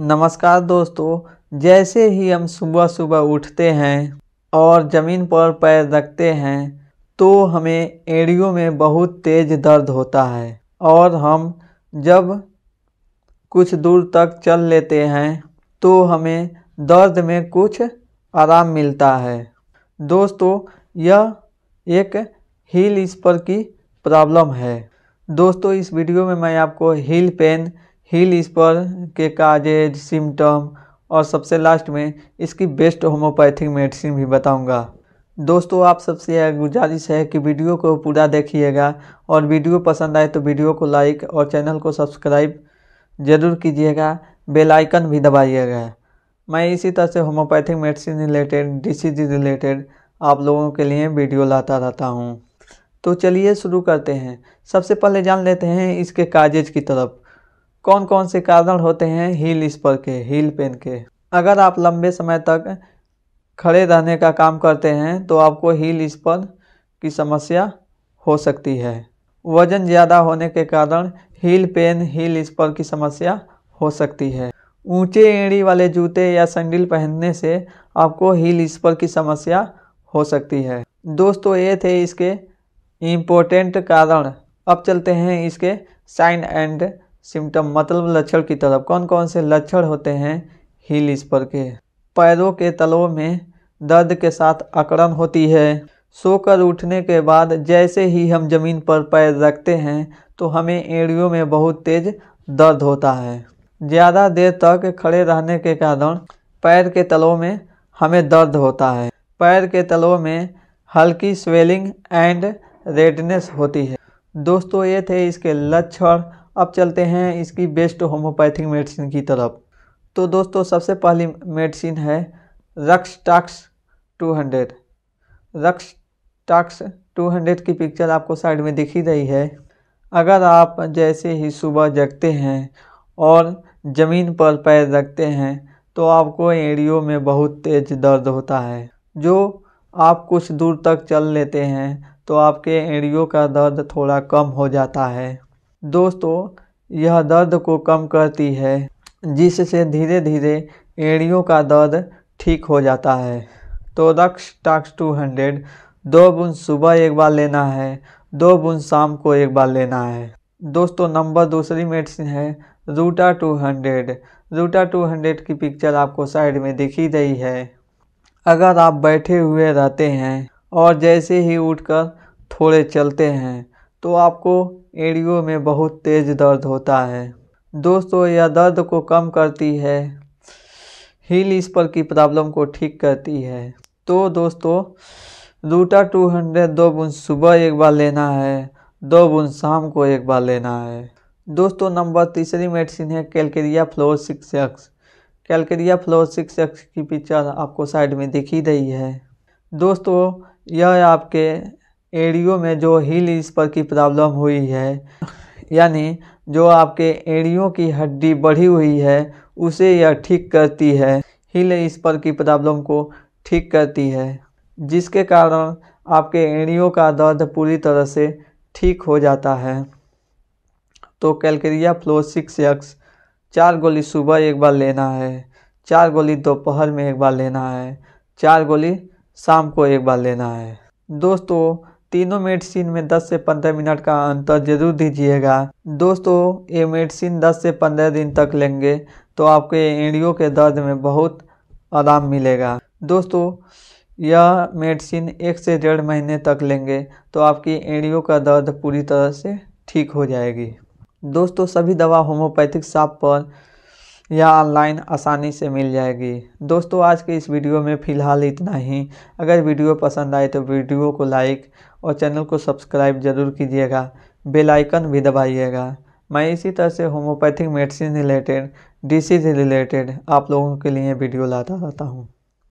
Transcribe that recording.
नमस्कार दोस्तों जैसे ही हम सुबह सुबह उठते हैं और ज़मीन पर पैर रखते हैं तो हमें एड़ियों में बहुत तेज़ दर्द होता है और हम जब कुछ दूर तक चल लेते हैं तो हमें दर्द में कुछ आराम मिलता है दोस्तों यह एक हील स्पर की प्रॉब्लम है दोस्तों इस वीडियो में मैं आपको हील पेन हील इस पर के काजेज सिम्टम और सबसे लास्ट में इसकी बेस्ट होम्योपैथिक मेडिसिन भी बताऊंगा दोस्तों आप सबसे यह गुजारिश है कि वीडियो को पूरा देखिएगा और वीडियो पसंद आए तो वीडियो को लाइक और चैनल को सब्सक्राइब ज़रूर कीजिएगा बेल आइकन भी दबाइएगा मैं इसी तरह से homeopathic medicine related disease related आप लोगों के लिए वीडियो लाता रहता हूँ तो चलिए शुरू करते हैं सबसे पहले जान लेते हैं इसके काजेज की तरफ कौन कौन से कारण होते हैं हील स्पर के हील पेन के अगर आप लंबे समय तक खड़े रहने का काम करते हैं तो आपको हील स्पर की समस्या हो सकती है वजन ज़्यादा होने के कारण हील पेन हील स्पर की समस्या हो सकती है ऊंचे एड़ी वाले जूते या सैंडल पहनने से आपको हील स्पर की समस्या हो सकती है दोस्तों ये थे इसके इम्पोर्टेंट कारण अब चलते हैं इसके साइन एंड सिम्टम मतलब लक्षण की तरफ कौन कौन से लक्षण होते हैं हील स्पर के पैरों के तलों में दर्द के साथ अकड़न होती है सोकर उठने के बाद जैसे ही हम ज़मीन पर पैर रखते हैं तो हमें एड़ियों में बहुत तेज़ दर्द होता है ज़्यादा देर तक खड़े रहने के कारण पैर के तलों में हमें दर्द होता है पैर के तलों में हल्की स्वेलिंग एंड रेडनेस होती है दोस्तों ये थे इसके लक्षण अब चलते हैं इसकी बेस्ट होम्योपैथिक मेडिसिन की तरफ तो दोस्तों सबसे पहली मेडिसिन है रक्स tox two hundred rhus tox two hundred की पिक्चर आपको साइड में दिखी रही है अगर आप जैसे ही सुबह जगते हैं और ज़मीन पर पैर रखते हैं तो आपको एड़ियों में बहुत तेज दर्द होता है जो आप कुछ दूर तक चल लेते हैं तो आपके एड़ियों का दर्द थोड़ा कम हो जाता है दोस्तों यह दर्द को कम करती है जिससे धीरे धीरे एड़ियों का दर्द ठीक हो जाता है रक्स तो टाक्स टू हंड्रेड दो बूंद सुबह एक बार लेना है दो बूंद शाम को एक बार लेना है दोस्तों नंबर दूसरी मेडिसिन है Ruta two hundred Ruta two hundred की पिक्चर आपको साइड में दिखी रही है अगर आप बैठे हुए रहते हैं और जैसे ही उठकर थोड़े चलते हैं तो आपको एड़ियों में बहुत तेज़ दर्द होता है दोस्तों यह दर्द को कम करती है हील स्पर की प्रॉब्लम को ठीक करती है तो दोस्तों रूटा टू हंड्रेड दो बूंद सुबह एक बार लेना है दो बूंद शाम को एक बार लेना है दोस्तों नंबर तीसरी मेडिसिन है calcarea fluor six X calcarea fluor six X की पिक्चर आपको साइड में दिखी रही है दोस्तों यह आपके एड़ियों में जो हील स्पर की प्रॉब्लम हुई है यानी जो आपके एड़ियों की हड्डी बढ़ी हुई है उसे यह ठीक करती है हील स्पर की प्रॉब्लम को ठीक करती है जिसके कारण आपके एड़ियों का दर्द पूरी तरह से ठीक हो जाता है तो कैलकेरिया फ्लो सिक्स एक्स चार गोली सुबह एक बार लेना है चार गोली दोपहर में एक बार लेना है चार गोली शाम को एक बार लेना है दोस्तों तीनों मेडिसिन में 10 से 15 मिनट का अंतर जरूर दीजिएगा दोस्तों ये मेडिसिन 10 से 15 दिन तक लेंगे तो आपके एड़ियों के दर्द में बहुत आराम मिलेगा दोस्तों यह मेडिसिन एक से डेढ़ महीने तक लेंगे तो आपकी एड़ियों का दर्द पूरी तरह से ठीक हो जाएगी दोस्तों सभी दवा होम्योपैथिक साप पर या ऑनलाइन आसानी से मिल जाएगी दोस्तों आज के इस वीडियो में फ़िलहाल इतना ही अगर वीडियो पसंद आए तो वीडियो को लाइक और चैनल को सब्सक्राइब जरूर कीजिएगा बेल आइकन भी दबाइएगा मैं इसी तरह से homeopathic medicine related disease related आप लोगों के लिए वीडियो लाता रहता हूँ